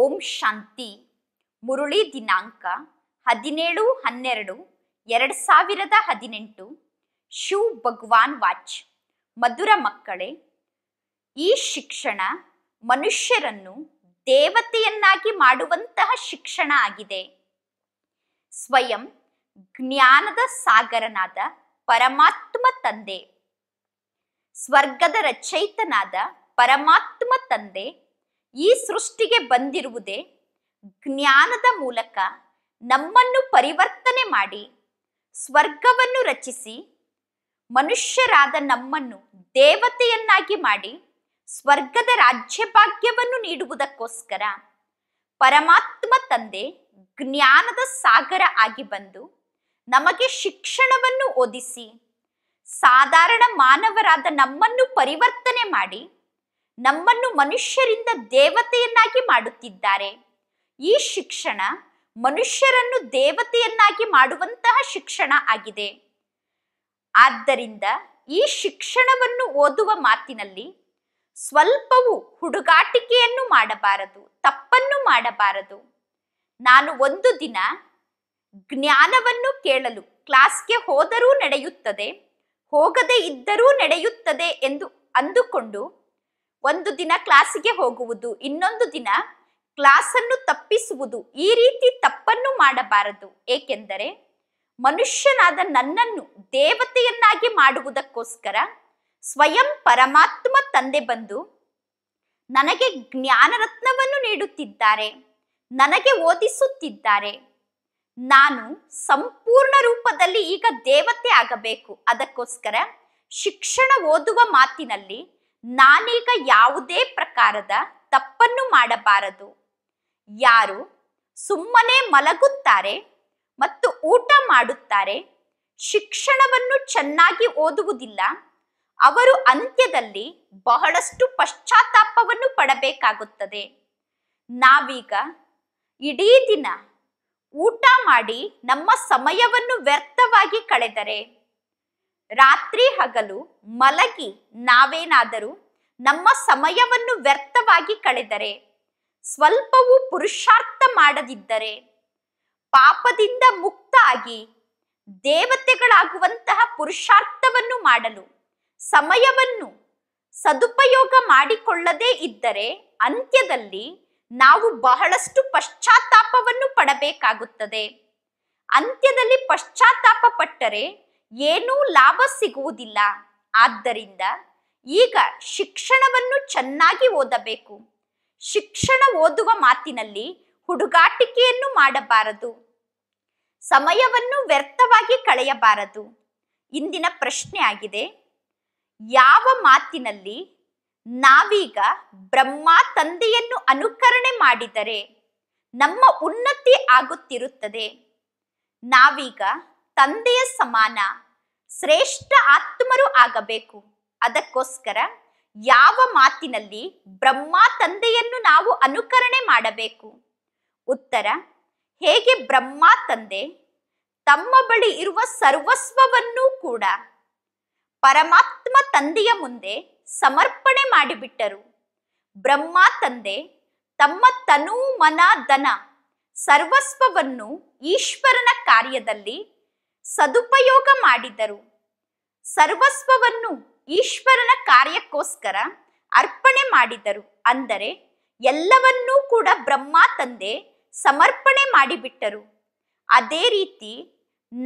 ಓಂ ಶಾಂತಿ ಮುರುಳಿ ದಿನಾಂಕ ಹದಿನೇಳು ಹನ್ನೆರಡು ಎರಡು ಸಾವಿರದ ಹದಿನೆಂಟು ಶಿವ್ ಭಗವಾನ್ ವಾಚ್ ಮಧುರ ಮಕ್ಕಳೇ ಈ ಶಿಕ್ಷಣ ಮನುಷ್ಯರನ್ನು ದೇವತೆಯನ್ನಾಗಿ ಮಾಡುವಂತಹ ಶಿಕ್ಷಣ ಆಗಿದೆ ಸ್ವಯಂ ಜ್ಞಾನದ ಸಾಗರನಾದ ಪರಮಾತ್ಮ ತಂದೆ ಸ್ವರ್ಗದ ರಚಯಿತನಾದ ಪರಮಾತ್ಮ ತಂದೆ ಈ ಸೃಷ್ಟಿಗೆ ಬಂದಿರುವುದೇ ಜ್ಞಾನದ ಮೂಲಕ ನಮ್ಮನ್ನು ಪರಿವರ್ತನೆ ಮಾಡಿ ಸ್ವರ್ಗವನ್ನು ರಚಿಸಿ ಮನುಷ್ಯರಾದ ನಮ್ಮನ್ನು ದೇವತೆಯನ್ನಾಗಿ ಮಾಡಿ ಸ್ವರ್ಗದ ರಾಜ್ಯಭಾಗ್ಯವನ್ನು ನೀಡುವುದಕ್ಕೋಸ್ಕರ ಪರಮಾತ್ಮ ತಂದೆ ಜ್ಞಾನದ ಸಾಗರ ಆಗಿ ಬಂದು ನಮಗೆ ಶಿಕ್ಷಣವನ್ನು ಓದಿಸಿ ಸಾಧಾರಣ ಮಾನವರಾದ ನಮ್ಮನ್ನು ಪರಿವರ್ತನೆ ಮಾಡಿ ನಮ್ಮನ್ನು ಮನುಷ್ಯರಿಂದ ದೇವತೆಯನ್ನಾಗಿ ಮಾಡುತ್ತಿದ್ದಾರೆ ಈ ಶಿಕ್ಷಣ ಮನುಷ್ಯರನ್ನು ದೇವತೆಯನ್ನಾಗಿ ಮಾಡುವಂತಹ ಶಿಕ್ಷಣ ಆಗಿದೆ ಆದ್ದರಿಂದ ಈ ಶಿಕ್ಷಣವನ್ನು ಓದುವ ಮಾತಿನಲ್ಲಿ ಸ್ವಲ್ಪವೂ ಹುಡುಗಾಟಿಕೆಯನ್ನು ಮಾಡಬಾರದು ತಪ್ಪನ್ನು ಮಾಡಬಾರದು ನಾನು ಒಂದು ದಿನ ಜ್ಞಾನವನ್ನು ಕೇಳಲು ಕ್ಲಾಸ್ಗೆ ಹೋದರೂ ನಡೆಯುತ್ತದೆ ಹೋಗದೇ ಇದ್ದರೂ ನಡೆಯುತ್ತದೆ ಎಂದು ಅಂದುಕೊಂಡು ಒಂದು ದಿನ ಕ್ಲಾಸಿಗೆ ಹೋಗುವುದು ಇನ್ನೊಂದು ದಿನ ಕ್ಲಾಸನ್ನು ತಪ್ಪಿಸುವುದು ಈ ರೀತಿ ತಪ್ಪನ್ನು ಮಾಡಬಾರದು ಏಕೆಂದರೆ ಮನುಷ್ಯನಾದ ನನ್ನನ್ನು ದೇವತೆಯನ್ನಾಗಿ ಮಾಡುವುದಕ್ಕೋಸ್ಕರ ಸ್ವಯಂ ಪರಮಾತ್ಮ ತಂದೆ ಬಂದು ನನಗೆ ಜ್ಞಾನರತ್ನವನ್ನು ನೀಡುತ್ತಿದ್ದಾರೆ ನನಗೆ ಓದಿಸುತ್ತಿದ್ದಾರೆ ನಾನು ಸಂಪೂರ್ಣ ರೂಪದಲ್ಲಿ ಈಗ ದೇವತೆ ಆಗಬೇಕು ಅದಕ್ಕೋಸ್ಕರ ಶಿಕ್ಷಣ ಓದುವ ಮಾತಿನಲ್ಲಿ ನಾನೀಗ ಯಾವುದೇ ಪ್ರಕಾರದ ತಪ್ಪನ್ನು ಮಾಡಬಾರದು ಯಾರು ಸುಮ್ಮನೆ ಮಲಗುತ್ತಾರೆ ಮತ್ತು ಊಟ ಮಾಡುತ್ತಾರೆ ಶಿಕ್ಷಣವನ್ನು ಚೆನ್ನಾಗಿ ಓದುವುದಿಲ್ಲ ಅವರು ಅಂತ್ಯದಲ್ಲಿ ಬಹಳಷ್ಟು ಪಶ್ಚಾತ್ತಾಪವನ್ನು ಪಡಬೇಕಾಗುತ್ತದೆ ನಾವೀಗ ಇಡೀ ದಿನ ಊಟ ಮಾಡಿ ನಮ್ಮ ಸಮಯವನ್ನು ವ್ಯರ್ಥವಾಗಿ ಕಳೆದರೆ ರಾತ್ರಿ ಹಗಲು ಮಲಗಿ ನಾವೇನಾದರೂ ನಮ್ಮ ಸಮಯವನ್ನು ವ್ಯರ್ಥವಾಗಿ ಕಳೆದರೆ ಸ್ವಲ್ಪವೂ ಪುರುಷಾರ್ಥ ಮಾಡದಿದ್ದರೆ ಪಾಪದಿಂದ ಮುಕ್ತ ಆಗಿ ದೇವತೆಗಳಾಗುವಂತಹ ಪುರುಷಾರ್ಥವನ್ನು ಮಾಡಲು ಸಮಯವನ್ನು ಸದುಪಯೋಗ ಮಾಡಿಕೊಳ್ಳದೇ ಇದ್ದರೆ ಅಂತ್ಯದಲ್ಲಿ ನಾವು ಬಹಳಷ್ಟು ಪಶ್ಚಾತ್ತಾಪವನ್ನು ಪಡಬೇಕಾಗುತ್ತದೆ ಅಂತ್ಯದಲ್ಲಿ ಪಶ್ಚಾತ್ತಾಪ ಪಟ್ಟರೆ ಏನೂ ಲಾಭ ಸಿಗುವುದಿಲ್ಲ ಆದ್ದರಿಂದ ಈಗ ಶಿಕ್ಷಣವನ್ನು ಚೆನ್ನಾಗಿ ಓದಬೇಕು ಶಿಕ್ಷಣ ಓದುವ ಮಾತಿನಲ್ಲಿ ಹುಡುಗಾಟಿಕೆಯನ್ನು ಮಾಡಬಾರದು ಸಮಯವನ್ನು ವ್ಯರ್ಥವಾಗಿ ಕಳೆಯಬಾರದು ಇಂದಿನ ಪ್ರಶ್ನೆ ಆಗಿದೆ ಯಾವ ಮಾತಿನಲ್ಲಿ ನಾವೀಗ ಬ್ರಹ್ಮ ತಂದೆಯನ್ನು ಅನುಕರಣೆ ಮಾಡಿದರೆ ನಮ್ಮ ಉನ್ನತಿ ಆಗುತ್ತಿರುತ್ತದೆ ನಾವೀಗ ತಂದೆಯ ಸಮಾನ ಶ್ರೇಷ್ಠ ಆತ್ಮರು ಆಗಬೇಕು ಅದಕ್ಕೋಸ್ಕರ ಯಾವ ಮಾತಿನಲ್ಲಿ ಬ್ರಹ್ಮ ತಂದೆಯನ್ನು ನಾವು ಅನುಕರಣೆ ಮಾಡಬೇಕು ಉತ್ತರ ಹೇಗೆ ಬ್ರಹ್ಮ ತಂದೆ ತಮ್ಮ ಬಳಿ ಇರುವ ಸರ್ವಸ್ವವನ್ನೂ ಕೂಡ ಪರಮಾತ್ಮ ತಂದೆಯ ಮುಂದೆ ಸಮರ್ಪಣೆ ಮಾಡಿಬಿಟ್ಟರು ಬ್ರಹ್ಮ ತಂದೆ ತಮ್ಮ ತನು ಮನ ಧನ ಸರ್ವಸ್ವವನ್ನು ಈಶ್ವರನ ಕಾರ್ಯದಲ್ಲಿ ಸದುಪಯೋಗ ಮಾಡಿದರು ಸರ್ವಸ್ವವನ್ನು ಈಶ್ವರನ ಕಾರ್ಯಕ್ಕೋಸ್ಕರ ಅರ್ಪಣೆ ಮಾಡಿದರು ಅಂದರೆ ಎಲ್ಲವನ್ನೂ ಕೂಡ ಬ್ರಹ್ಮ ತಂದೆ ಸಮರ್ಪಣೆ ಮಾಡಿಬಿಟ್ಟರು ಅದೇ ರೀತಿ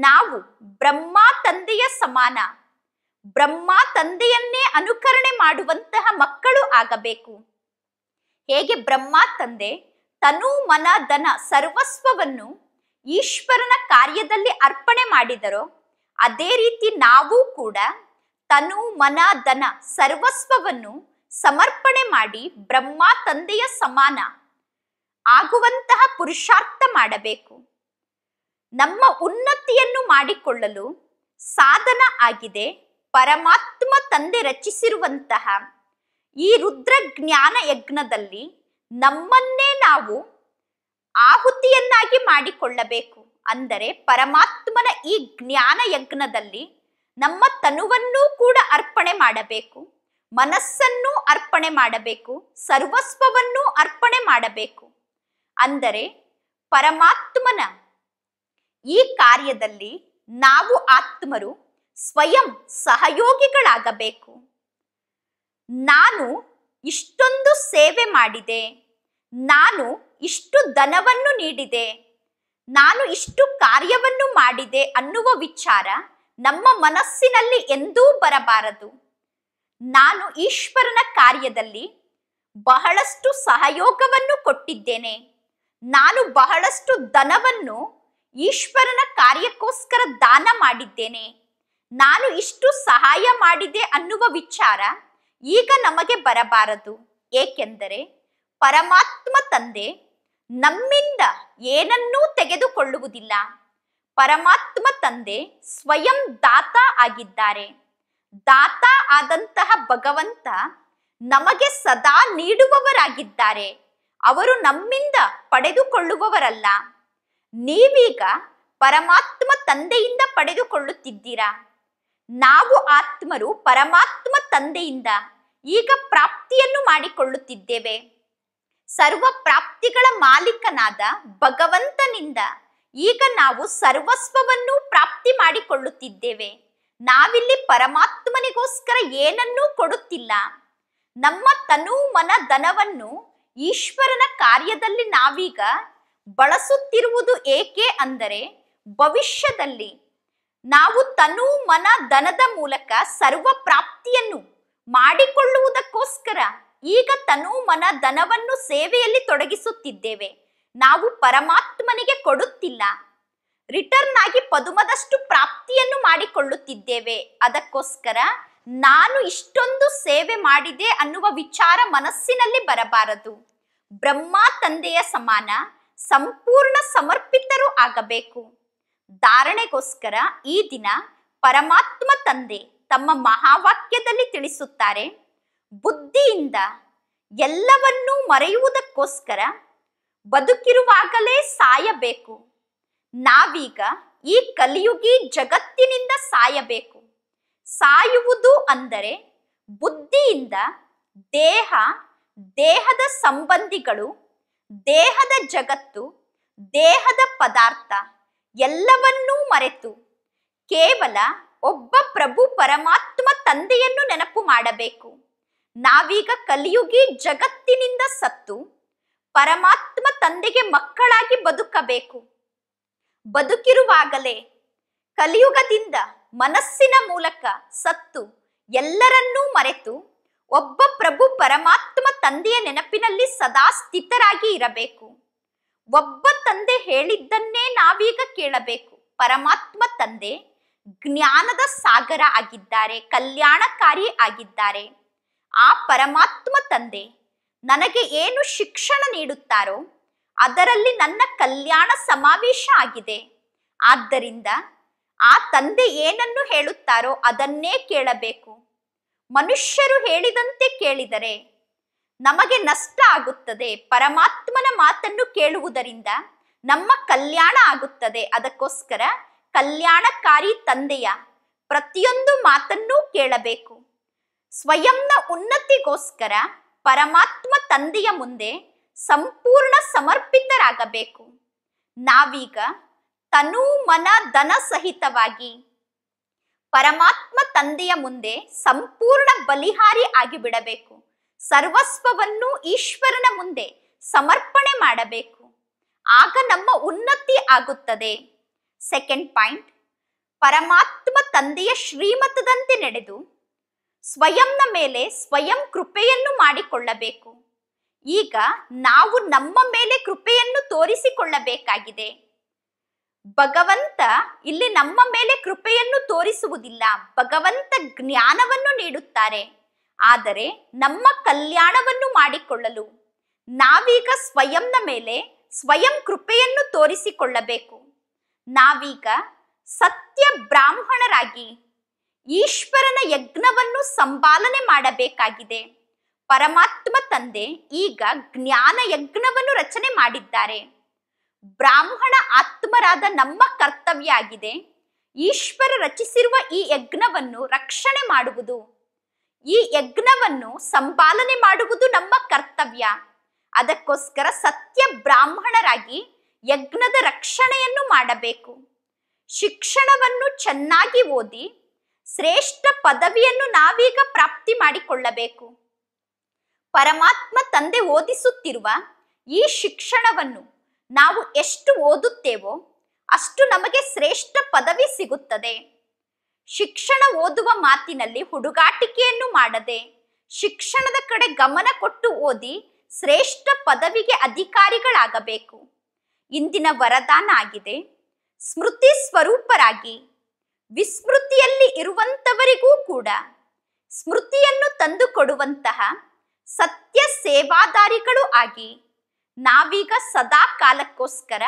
ನಾವು ಬ್ರಹ್ಮ ತಂದೆಯ ಸಮಾನ ಬ್ರಹ್ಮ ತಂದೆಯನ್ನೇ ಅನುಕರಣೆ ಮಾಡುವಂತಹ ಮಕ್ಕಳು ಆಗಬೇಕು ಹೇಗೆ ಬ್ರಹ್ಮ ತಂದೆ ತನು ಮನ ಧನ ಸರ್ವಸ್ವವನ್ನು ಈಶ್ವರನ ಕಾರ್ಯದಲ್ಲಿ ಅರ್ಪಣೆ ಮಾಡಿದರೋ ಅದೇ ರೀತಿ ನಾವು ಕೂಡ ತನು ಮನ ಧನ ಸರ್ವಸ್ವವನ್ನು ಸಮರ್ಪಣೆ ಮಾಡಿ ಬ್ರಹ್ಮ ತಂದೆಯ ಸಮಾನ ಆಗುವಂತಹ ಪುರುಷಾರ್ಥ ಮಾಡಬೇಕು ನಮ್ಮ ಉನ್ನತಿಯನ್ನು ಮಾಡಿಕೊಳ್ಳಲು ಸಾಧನ ಆಗಿದೆ ಪರಮಾತ್ಮ ತಂದೆ ರಚಿಸಿರುವಂತಹ ಈ ರುದ್ರ ಜ್ಞಾನ ಯಜ್ಞದಲ್ಲಿ ನಮ್ಮನ್ನೇ ನಾವು ಆಹುತಿಯನ್ನಾಗಿ ಮಾಡಿಕೊಳ್ಳಬೇಕು ಅಂದರೆ ಪರಮಾತ್ಮನ ಈ ಜ್ಞಾನ ಯಜ್ಞದಲ್ಲಿ ನಮ್ಮ ತನುವನ್ನೂ ಕೂಡ ಅರ್ಪಣೆ ಮಾಡಬೇಕು ಮನಸ್ಸನ್ನು ಅರ್ಪಣೆ ಮಾಡಬೇಕು ಸರ್ವಸ್ವವನ್ನೂ ಅರ್ಪಣೆ ಮಾಡಬೇಕು ಅಂದರೆ ಪರಮಾತ್ಮನ ಈ ಕಾರ್ಯದಲ್ಲಿ ನಾವು ಆತ್ಮರು ಸ್ವಯಂ ಸಹಯೋಗಿಗಳಾಗಬೇಕು ನಾನು ಇಷ್ಟೊಂದು ಸೇವೆ ಮಾಡಿದೆ ನಾನು ಇಷ್ಟು ದನವನ್ನು ನೀಡಿದೆ ನಾನು ಇಷ್ಟು ಕಾರ್ಯವನ್ನು ಮಾಡಿದೆ ಅನ್ನುವ ವಿಚಾರ ನಮ್ಮ ಮನಸ್ಸಿನಲ್ಲಿ ಎಂದೂ ಬರಬಾರದು ನಾನು ಈಶ್ವರನ ಕಾರ್ಯದಲ್ಲಿ ಬಹಳಷ್ಟು ಸಹಯೋಗವನ್ನು ಕೊಟ್ಟಿದ್ದೇನೆ ನಾನು ಬಹಳಷ್ಟು ದನವನ್ನು ಈಶ್ವರನ ಕಾರ್ಯಕ್ಕೋಸ್ಕರ ದಾನ ಮಾಡಿದ್ದೇನೆ ನಾನು ಇಷ್ಟು ಸಹಾಯ ಮಾಡಿದೆ ಅನ್ನುವ ವಿಚಾರ ಈಗ ನಮಗೆ ಬರಬಾರದು ಏಕೆಂದರೆ ಪರಮಾತ್ಮ ತಂದೆ ನಮ್ಮಿಂದ ಏನನ್ನೂ ತೆಗೆದುಕೊಳ್ಳುವುದಿಲ್ಲ ಪರಮಾತ್ಮ ತಂದೆ ಸ್ವಯಂ ದಾತ ಆಗಿದ್ದಾರೆ ದಾತ ಆದಂತಹ ಭಗವಂತ ನಮಗೆ ಸದಾ ನೀಡುವವರಾಗಿದ್ದಾರೆ ಅವರು ನಮ್ಮಿಂದ ಪಡೆದುಕೊಳ್ಳುವವರಲ್ಲ ನೀವೀಗ ಪರಮಾತ್ಮ ತಂದೆಯಿಂದ ಪಡೆದುಕೊಳ್ಳುತ್ತಿದ್ದೀರಾ ನಾವು ಆತ್ಮರು ಪರಮಾತ್ಮ ತಂದೆಯಿಂದ ಈಗ ಪ್ರಾಪ್ತಿಯನ್ನು ಮಾಡಿಕೊಳ್ಳುತ್ತಿದ್ದೇವೆ ಸರ್ವ ಪ್ರಾಪ್ತಿಗಳ ಮಾಲೀಕನಾದ ಭಗವಂತನಿಂದ ಈಗ ನಾವು ಸರ್ವಸ್ವವನ್ನು ಪ್ರಾಪ್ತಿ ಮಾಡಿಕೊಳ್ಳುತ್ತಿದ್ದೇವೆ ನಾವಿಲ್ಲಿ ಪರಮಾತ್ಮನಿಗೋಸ್ಕರ ಏನನ್ನೂ ಕೊಡುತ್ತಿಲ್ಲ ನಮ್ಮ ತನು ಮನ ಧನವನ್ನು ಈಶ್ವರನ ಕಾರ್ಯದಲ್ಲಿ ನಾವೀಗ ಬಳಸುತ್ತಿರುವುದು ಏಕೆ ಅಂದರೆ ಭವಿಷ್ಯದಲ್ಲಿ ನಾವು ತನು ಮನ ಧನದ ಮೂಲಕ ಸರ್ವ ಪ್ರಾಪ್ತಿಯನ್ನು ಮಾಡಿಕೊಳ್ಳುವುದಕ್ಕೋಸ್ಕರ ಈಗ ಮನ ಧನವನ್ನು ಸೇವೆಯಲ್ಲಿ ತೊಡಗಿಸುತ್ತಿದ್ದೇವೆ ನಾವು ಪರಮಾತ್ಮನಿಗೆ ಕೊಡುತ್ತಿಲ್ಲ ರಿಟರ್ನ್ ಆಗಿ ಪದುಮದಷ್ಟು ಪ್ರಾಪ್ತಿಯನ್ನು ಮಾಡಿಕೊಳ್ಳುತ್ತಿದ್ದೇವೆ ಅದಕ್ಕೋಸ್ಕರ ನಾನು ಇಷ್ಟೊಂದು ಸೇವೆ ಮಾಡಿದೆ ಅನ್ನುವ ವಿಚಾರ ಮನಸ್ಸಿನಲ್ಲಿ ಬರಬಾರದು ಬ್ರಹ್ಮ ತಂದೆಯ ಸಮಾನ ಸಂಪೂರ್ಣ ಸಮರ್ಪಿತರು ಆಗಬೇಕು ಧಾರಣೆಗೋಸ್ಕರ ಈ ದಿನ ಪರಮಾತ್ಮ ತಂದೆ ತಮ್ಮ ಮಹಾವಾಕ್ಯದಲ್ಲಿ ತಿಳಿಸುತ್ತಾರೆ ಬುದ್ಧಿಯಿಂದ ಎಲ್ಲವನ್ನೂ ಮರೆಯುವುದಕ್ಕೋಸ್ಕರ ಬದುಕಿರುವಾಗಲೇ ಸಾಯಬೇಕು ನಾವೀಗ ಈ ಕಲಿಯುಗಿ ಜಗತ್ತಿನಿಂದ ಸಾಯಬೇಕು ಸಾಯುವುದು ಅಂದರೆ ಬುದ್ಧಿಯಿಂದ ದೇಹ ದೇಹದ ಸಂಬಂಧಿಗಳು ದೇಹದ ಜಗತ್ತು ದೇಹದ ಪದಾರ್ಥ ಎಲ್ಲವನ್ನೂ ಮರೆತು ಕೇವಲ ಒಬ್ಬ ಪ್ರಭು ಪರಮಾತ್ಮ ತಂದೆಯನ್ನು ನೆನಪು ಮಾಡಬೇಕು ನಾವೀಗ ಕಲಿಯುಗಿ ಜಗತ್ತಿನಿಂದ ಸತ್ತು ಪರಮಾತ್ಮ ತಂದೆಗೆ ಮಕ್ಕಳಾಗಿ ಬದುಕಬೇಕು ಬದುಕಿರುವಾಗಲೇ ಕಲಿಯುಗದಿಂದ ಮನಸ್ಸಿನ ಮೂಲಕ ಸತ್ತು ಎಲ್ಲರನ್ನೂ ಮರೆತು ಒಬ್ಬ ಪ್ರಭು ಪರಮಾತ್ಮ ತಂದೆಯ ನೆನಪಿನಲ್ಲಿ ಸದಾ ಸ್ಥಿತರಾಗಿ ಇರಬೇಕು ಒಬ್ಬ ತಂದೆ ಹೇಳಿದ್ದನ್ನೇ ನಾವೀಗ ಕೇಳಬೇಕು ಪರಮಾತ್ಮ ತಂದೆ ಜ್ಞಾನದ ಸಾಗರ ಆಗಿದ್ದಾರೆ ಕಲ್ಯಾಣಕಾರಿ ಆಗಿದ್ದಾರೆ ಆ ಪರಮಾತ್ಮ ತಂದೆ ನನಗೆ ಏನು ಶಿಕ್ಷಣ ನೀಡುತ್ತಾರೋ ಅದರಲ್ಲಿ ನನ್ನ ಕಲ್ಯಾಣ ಸಮಾವೇಶ ಆಗಿದೆ ಆದ್ದರಿಂದ ಆ ತಂದೆ ಏನನ್ನು ಹೇಳುತ್ತಾರೋ ಅದನ್ನೇ ಕೇಳಬೇಕು ಮನುಷ್ಯರು ಹೇಳಿದಂತೆ ಕೇಳಿದರೆ ನಮಗೆ ನಷ್ಟ ಆಗುತ್ತದೆ ಪರಮಾತ್ಮನ ಮಾತನ್ನು ಕೇಳುವುದರಿಂದ ನಮ್ಮ ಕಲ್ಯಾಣ ಆಗುತ್ತದೆ ಅದಕ್ಕೋಸ್ಕರ ಕಲ್ಯಾಣಕಾರಿ ತಂದೆಯ ಪ್ರತಿಯೊಂದು ಮಾತನ್ನೂ ಕೇಳಬೇಕು ಸ್ವಯಂನ ಉನ್ನತಿಗೋಸ್ಕರ ಪರಮಾತ್ಮ ತಂದೆಯ ಮುಂದೆ ಸಂಪೂರ್ಣ ಸಮರ್ಪಿತರಾಗಬೇಕು ನಾವೀಗ ತನು ಮನ ಧನ ಸಹಿತವಾಗಿ ಪರಮಾತ್ಮ ತಂದೆಯ ಮುಂದೆ ಸಂಪೂರ್ಣ ಬಲಿಹಾರಿ ಆಗಿಬಿಡಬೇಕು ಸರ್ವಸ್ವವನ್ನು ಈಶ್ವರನ ಮುಂದೆ ಸಮರ್ಪಣೆ ಮಾಡಬೇಕು ಆಗ ನಮ್ಮ ಉನ್ನತಿ ಆಗುತ್ತದೆ ಸೆಕೆಂಡ್ ಪಾಯಿಂಟ್ ಪರಮಾತ್ಮ ತಂದೆಯ ಶ್ರೀಮತದಂತೆ ನಡೆದು ಸ್ವಯಂನ ಮೇಲೆ ಸ್ವಯಂ ಕೃಪೆಯನ್ನು ಮಾಡಿಕೊಳ್ಳಬೇಕು ಈಗ ನಾವು ನಮ್ಮ ಮೇಲೆ ಕೃಪೆಯನ್ನು ತೋರಿಸಿಕೊಳ್ಳಬೇಕಾಗಿದೆ ಭಗವಂತ ಇಲ್ಲಿ ನಮ್ಮ ಮೇಲೆ ಕೃಪೆಯನ್ನು ತೋರಿಸುವುದಿಲ್ಲ ಭಗವಂತ ಜ್ಞಾನವನ್ನು ನೀಡುತ್ತಾರೆ ಆದರೆ ನಮ್ಮ ಕಲ್ಯಾಣವನ್ನು ಮಾಡಿಕೊಳ್ಳಲು ನಾವೀಗ ಸ್ವಯಂನ ಮೇಲೆ ಸ್ವಯಂ ಕೃಪೆಯನ್ನು ತೋರಿಸಿಕೊಳ್ಳಬೇಕು ನಾವೀಗ ಸತ್ಯ ಬ್ರಾಹ್ಮಣರಾಗಿ ಈಶ್ವರನ ಯಜ್ಞವನ್ನು ಸಂಪಾಲನೆ ಮಾಡಬೇಕಾಗಿದೆ ಪರಮಾತ್ಮ ತಂದೆ ಈಗ ಜ್ಞಾನ ಯಜ್ಞವನ್ನು ರಚನೆ ಮಾಡಿದ್ದಾರೆ ಬ್ರಾಹ್ಮಣ ಆತ್ಮರಾದ ನಮ್ಮ ಕರ್ತವ್ಯ ಆಗಿದೆ ಈಶ್ವರ ರಚಿಸಿರುವ ಈ ಯಜ್ಞವನ್ನು ರಕ್ಷಣೆ ಮಾಡುವುದು ಈ ಯಜ್ಞವನ್ನು ಸಂಪಾಲನೆ ಮಾಡುವುದು ನಮ್ಮ ಕರ್ತವ್ಯ ಅದಕ್ಕೋಸ್ಕರ ಸತ್ಯ ಬ್ರಾಹ್ಮಣರಾಗಿ ಯಜ್ಞದ ರಕ್ಷಣೆಯನ್ನು ಮಾಡಬೇಕು ಶಿಕ್ಷಣವನ್ನು ಚೆನ್ನಾಗಿ ಓದಿ ಶ್ರೇಷ್ಠ ಪದವಿಯನ್ನು ನಾವೀಗ ಪ್ರಾಪ್ತಿ ಮಾಡಿಕೊಳ್ಳಬೇಕು ಪರಮಾತ್ಮ ತಂದೆ ಓದಿಸುತ್ತಿರುವ ಈ ಶಿಕ್ಷಣವನ್ನು ನಾವು ಎಷ್ಟು ಓದುತ್ತೇವೋ ಅಷ್ಟು ನಮಗೆ ಶ್ರೇಷ್ಠ ಪದವಿ ಸಿಗುತ್ತದೆ ಶಿಕ್ಷಣ ಓದುವ ಮಾತಿನಲ್ಲಿ ಹುಡುಗಾಟಿಕೆಯನ್ನು ಮಾಡದೆ ಶಿಕ್ಷಣದ ಕಡೆ ಗಮನ ಕೊಟ್ಟು ಓದಿ ಶ್ರೇಷ್ಠ ಪದವಿಗೆ ಅಧಿಕಾರಿಗಳಾಗಬೇಕು ಇಂದಿನ ವರದಾನ ಆಗಿದೆ ಸ್ಮೃತಿ ಸ್ವರೂಪರಾಗಿ ವಿಸ್ಮೃತಿಯಲ್ಲಿ ಇರುವಂತವರಿಗೂ ಕೂಡ ಸ್ಮೃತಿಯನ್ನು ತಂದುಕೊಡುವಂತಹ ಸತ್ಯ ಸೇವಾದಾರಿಗಳು ಆಗಿ ನಾವೀಗ ಸದಾ ಕಾಲಕ್ಕೋಸ್ಕರ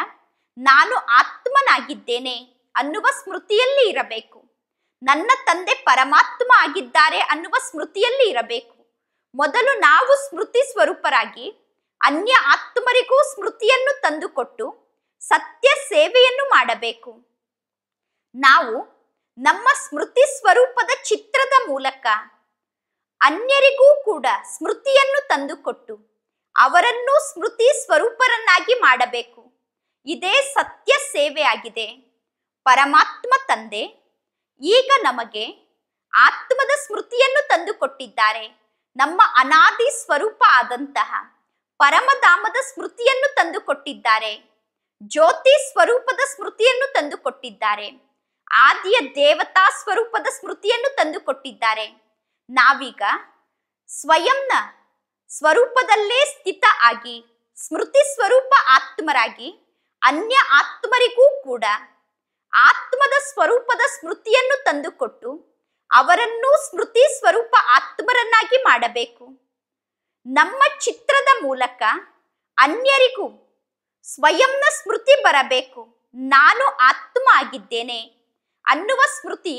ನಾನು ಆತ್ಮನಾಗಿದ್ದೇನೆ ಅನ್ನುವ ಸ್ಮೃತಿಯಲ್ಲಿ ಇರಬೇಕು ನನ್ನ ತಂದೆ ಪರಮಾತ್ಮ ಆಗಿದ್ದಾರೆ ಅನ್ನುವ ಸ್ಮೃತಿಯಲ್ಲಿ ಇರಬೇಕು ಮೊದಲು ನಾವು ಸ್ಮೃತಿ ಸ್ವರೂಪರಾಗಿ ಅನ್ಯ ಆತ್ಮರಿಗೂ ಸ್ಮೃತಿಯನ್ನು ತಂದುಕೊಟ್ಟು ಸತ್ಯ ಸೇವೆಯನ್ನು ಮಾಡಬೇಕು ನಾವು ನಮ್ಮ ಸ್ಮೃತಿ ಸ್ವರೂಪದ ಚಿತ್ರದ ಮೂಲಕ ಅನ್ಯರಿಗೂ ಕೂಡ ಸ್ಮೃತಿಯನ್ನು ತಂದುಕೊಟ್ಟು ಅವರನ್ನು ಸ್ಮೃತಿ ಸ್ವರೂಪರನ್ನಾಗಿ ಮಾಡಬೇಕು ಇದೇ ಸತ್ಯ ಸೇವೆಯಾಗಿದೆ ಪರಮಾತ್ಮ ತಂದೆ ಈಗ ನಮಗೆ ಆತ್ಮದ ಸ್ಮೃತಿಯನ್ನು ತಂದುಕೊಟ್ಟಿದ್ದಾರೆ ನಮ್ಮ ಅನಾದಿ ಸ್ವರೂಪ ಆದಂತಹ ಪರಮಧಾಮದ ಸ್ಮೃತಿಯನ್ನು ತಂದುಕೊಟ್ಟಿದ್ದಾರೆ ಜ್ಯೋತಿ ಸ್ವರೂಪದ ಸ್ಮೃತಿಯನ್ನು ತಂದುಕೊಟ್ಟಿದ್ದಾರೆ ಆದ್ಯ ದೇವತಾ ಸ್ವರೂಪದ ಸ್ಮೃತಿಯನ್ನು ತಂದುಕೊಟ್ಟಿದ್ದಾರೆ ನಾವೀಗ ಸ್ವಯಂನ ಸ್ವರೂಪದಲ್ಲೇ ಸ್ಥಿತ ಆಗಿ ಸ್ಮೃತಿ ಸ್ವರೂಪ ಆತ್ಮರಾಗಿ ಅನ್ಯ ಆತ್ಮರಿಗೂ ಕೂಡ ಆತ್ಮದ ಸ್ವರೂಪದ ಸ್ಮೃತಿಯನ್ನು ತಂದುಕೊಟ್ಟು ಅವರನ್ನು ಸ್ಮೃತಿ ಸ್ವರೂಪ ಆತ್ಮರನ್ನಾಗಿ ಮಾಡಬೇಕು ನಮ್ಮ ಚಿತ್ರದ ಮೂಲಕ ಅನ್ಯರಿಗೂ ಸ್ವಯಂನ ಸ್ಮೃತಿ ಬರಬೇಕು ನಾನು ಆತ್ಮ ಆಗಿದ್ದೇನೆ ಅನ್ನುವ ಸ್ಮೃತಿ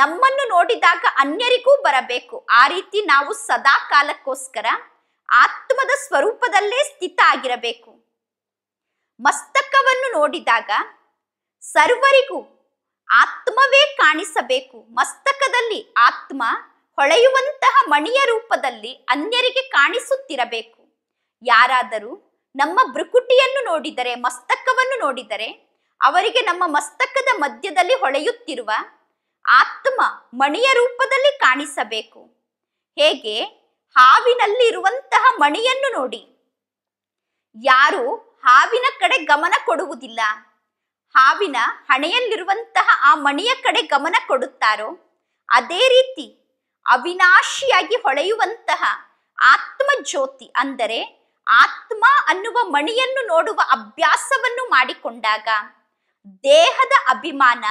ನಮ್ಮನ್ನು ನೋಡಿದಾಗ ಅನ್ಯರಿಗೂ ಬರಬೇಕು ಆ ರೀತಿ ನಾವು ಸದಾ ಕಾಲಕ್ಕೋಸ್ಕರ ಆತ್ಮದ ಸ್ವರೂಪದಲ್ಲೇ ಸ್ಥಿತ ಆಗಿರಬೇಕು ಮಸ್ತಕವನ್ನು ನೋಡಿದಾಗ ಸರ್ವರಿಗೂ ಆತ್ಮವೇ ಕಾಣಿಸಬೇಕು ಮಸ್ತಕದಲ್ಲಿ ಆತ್ಮ ಹೊಳೆಯುವಂತಹ ಮಣಿಯ ರೂಪದಲ್ಲಿ ಅನ್ಯರಿಗೆ ಕಾಣಿಸುತ್ತಿರಬೇಕು ಯಾರಾದರೂ ನಮ್ಮ ಭ್ರುಕುಟಿಯನ್ನು ನೋಡಿದರೆ ಮಸ್ತಕವನ್ನು ನೋಡಿದರೆ ಅವರಿಗೆ ನಮ್ಮ ಮಸ್ತಕದ ಮಧ್ಯದಲ್ಲಿ ಹೊಳೆಯುತ್ತಿರುವ ಆತ್ಮ ಮಣಿಯ ರೂಪದಲ್ಲಿ ಕಾಣಿಸಬೇಕು ಹೇಗೆ ಹಾವಿನಲ್ಲಿ ಇರುವಂತಹ ಮಣಿಯನ್ನು ನೋಡಿ ಯಾರು ಹಾವಿನ ಕಡೆ ಗಮನ ಕೊಡುವುದಿಲ್ಲ ಹಾವಿನ ಹಣೆಯಲ್ಲಿರುವಂತಹ ಆ ಮಣಿಯ ಕಡೆ ಗಮನ ಕೊಡುತ್ತಾರೋ ಅದೇ ರೀತಿ ಅವಿನಾಶಿಯಾಗಿ ಹೊಳೆಯುವಂತಹ ಆತ್ಮ ಜ್ಯೋತಿ ಅಂದರೆ ಆತ್ಮ ಅನ್ನುವ ಮಣಿಯನ್ನು ನೋಡುವ ಅಭ್ಯಾಸವನ್ನು ಮಾಡಿಕೊಂಡಾಗ ದೇಹದ ಅಭಿಮಾನ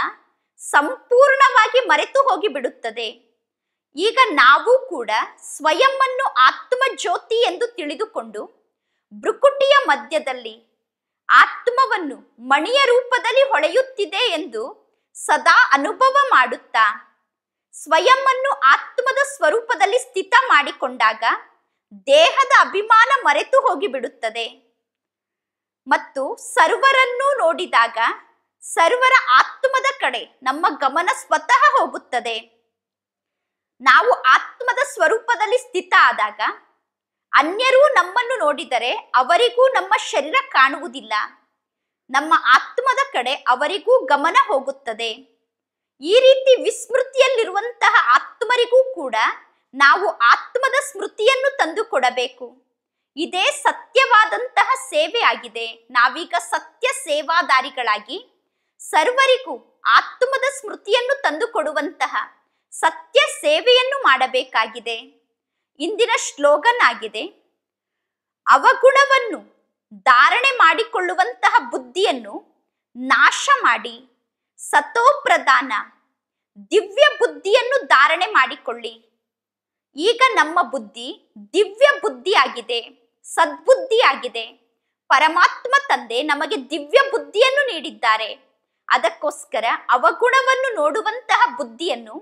ಸಂಪೂರ್ಣವಾಗಿ ಮರೆತು ಹೋಗಿ ಬಿಡುತ್ತದೆ ಈಗ ನಾವು ಕೂಡ ಆತ್ಮ ಜ್ಯೋತಿ ಎಂದು ತಿಳಿದುಕೊಂಡು ಬೃಕುಟಿಯ ಮಧ್ಯದಲ್ಲಿ ಆತ್ಮವನ್ನು ಮಣಿಯ ರೂಪದಲ್ಲಿ ಹೊಳೆಯುತ್ತಿದೆ ಎಂದು ಸದಾ ಅನುಭವ ಮಾಡುತ್ತಾ ಸ್ವಯಂವನ್ನು ಆತ್ಮದ ಸ್ವರೂಪದಲ್ಲಿ ಸ್ಥಿತ ಮಾಡಿಕೊಂಡಾಗ ದೇಹದ ಅಭಿಮಾನ ಮರೆತು ಹೋಗಿಬಿಡುತ್ತದೆ ಮತ್ತು ಸರ್ವರನ್ನೂ ನೋಡಿದಾಗ ಸರ್ವರ ಆತ್ಮದ ಕಡೆ ನಮ್ಮ ಗಮನ ಸ್ವತಃ ಹೋಗುತ್ತದೆ ನಾವು ಆತ್ಮದ ಸ್ವರೂಪದಲ್ಲಿ ಸ್ಥಿತ ಆದಾಗ ಅನ್ಯರೂ ನಮ್ಮನ್ನು ನೋಡಿದರೆ ಅವರಿಗೂ ನಮ್ಮ ಶರೀರ ಕಾಣುವುದಿಲ್ಲ ನಮ್ಮ ಆತ್ಮದ ಕಡೆ ಅವರಿಗೂ ಗಮನ ಹೋಗುತ್ತದೆ ಈ ರೀತಿ ವಿಸ್ಮೃತಿಯಲ್ಲಿರುವಂತಹ ಆತ್ಮರಿಗೂ ಕೂಡ ನಾವು ಆತ್ಮದ ಸ್ಮೃತಿಯನ್ನು ತಂದುಕೊಡಬೇಕು ಇದೇ ಸತ್ಯವಾದಂತಹ ಸೇವೆ ಆಗಿದೆ ನಾವೀಗ ಸತ್ಯ ಸೇವಾದಾರಿಗಳಾಗಿ ಸರ್ವರಿಗೂ ಆತ್ಮದ ಸ್ಮೃತಿಯನ್ನು ತಂದುಕೊಡುವಂತಹ ಸತ್ಯ ಸೇವೆಯನ್ನು ಮಾಡಬೇಕಾಗಿದೆ ಇಂದಿನ ಶ್ಲೋಗನ್ ಆಗಿದೆ ಅವಗುಣವನ್ನು ಧಾರಣೆ ಮಾಡಿಕೊಳ್ಳುವಂತಹ ಬುದ್ಧಿಯನ್ನು ನಾಶ ಮಾಡಿ ಸತೋಪ್ರಧಾನ ದಿವ್ಯ ಬುದ್ಧಿಯನ್ನು ಧಾರಣೆ ಮಾಡಿಕೊಳ್ಳಿ ಈಗ ನಮ್ಮ ಬುದ್ಧಿ ದಿವ್ಯ ಬುದ್ಧಿಯಾಗಿದೆ ಸದ್ಬುದ್ಧಿಯಾಗಿದೆ ಪರಮಾತ್ಮ ತಂದೆ ನಮಗೆ ದಿವ್ಯ ಬುದ್ಧಿಯನ್ನು ನೀಡಿದ್ದಾರೆ ಅದಕ್ಕೋಸ್ಕರ ಅವಗುಣವನ್ನು ನೋಡುವಂತಹ ಬುದ್ಧಿಯನ್ನು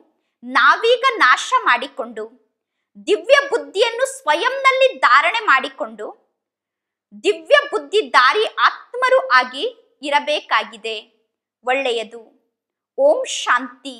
ನಾವೀಗ ನಾಶ ಮಾಡಿಕೊಂಡು ದಿವ್ಯ ಬುದ್ಧಿಯನ್ನು ಸ್ವಯಂನಲ್ಲಿ ಧಾರಣೆ ಮಾಡಿಕೊಂಡು ದಿವ್ಯ ಬುದ್ಧಿ ದಾರಿ ಆತ್ಮರು ಆಗಿ ಇರಬೇಕಾಗಿದೆ ಒಳ್ಳೆಯದು ಓಂ ಶಾಂತಿ